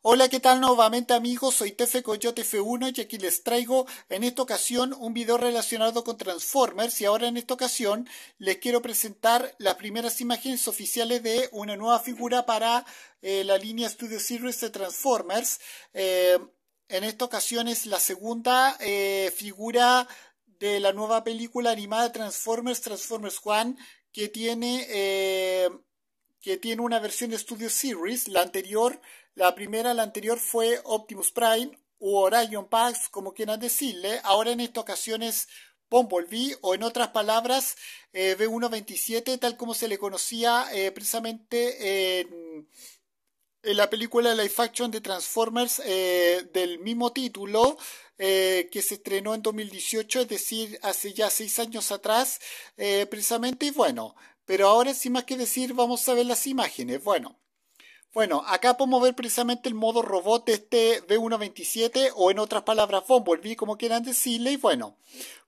Hola, ¿qué tal nuevamente amigos? Soy Tefe Coyote F1 y aquí les traigo en esta ocasión un video relacionado con Transformers y ahora en esta ocasión les quiero presentar las primeras imágenes oficiales de una nueva figura para eh, la línea Studio Series de Transformers. Eh, en esta ocasión es la segunda eh, figura de la nueva película animada Transformers, Transformers One, que tiene que tiene una versión de Studio Series. La anterior, la primera, la anterior fue Optimus Prime o Orion Pax, como quieran decirle. Ahora en esta ocasión es Bumblebee o en otras palabras eh, B127, tal como se le conocía eh, precisamente en, la película Life Action de Transformers eh, del mismo título. que se estrenó en 2018, es decir, hace ya seis años atrás, precisamente, y bueno, pero ahora sin más que decir vamos a ver las imágenes. Bueno, bueno, acá podemos ver precisamente el modo robot este de este B127 o en otras palabras Bumblebee, como quieran decirle. Y bueno,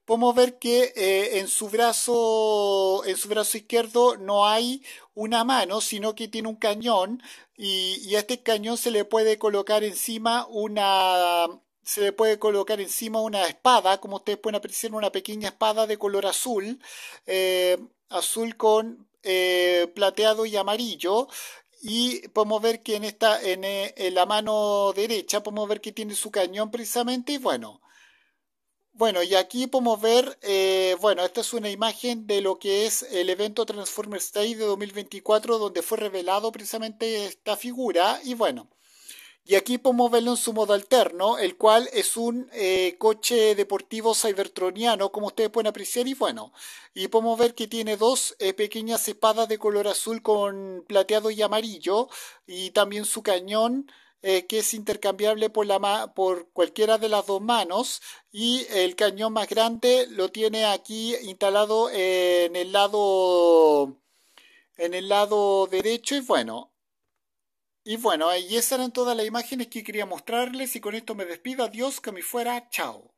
podemos ver que eh, en, su brazo, en su brazo izquierdo no hay una mano, sino que tiene un cañón y, a este cañón se le puede colocar encima una, se le puede colocar encima una espada, como ustedes pueden apreciar, una pequeña espada de color azul. Eh, azul con eh, plateado y amarillo. Y podemos ver que en, esta, eh, en, la mano derecha podemos ver que tiene su cañón precisamente y bueno. Bueno, y aquí podemos ver, eh, bueno, esta es una imagen de lo que es el evento Transformers Day de 2024, donde fue revelado precisamente esta figura. Y bueno, y aquí podemos verlo en su modo alterno, el cual es un eh, coche deportivo cybertroniano, como ustedes pueden apreciar, y bueno, y podemos ver que tiene dos eh, pequeñas espadas de color azul con plateado y amarillo, y también su cañón. Eh, que es intercambiable por, la por cualquiera de las dos manos y el cañón más grande lo tiene aquí instalado en el lado en el lado derecho y bueno y bueno, ahí esas eran todas las imágenes que quería mostrarles y con esto me despido. Adiós, que me fuera. Chao.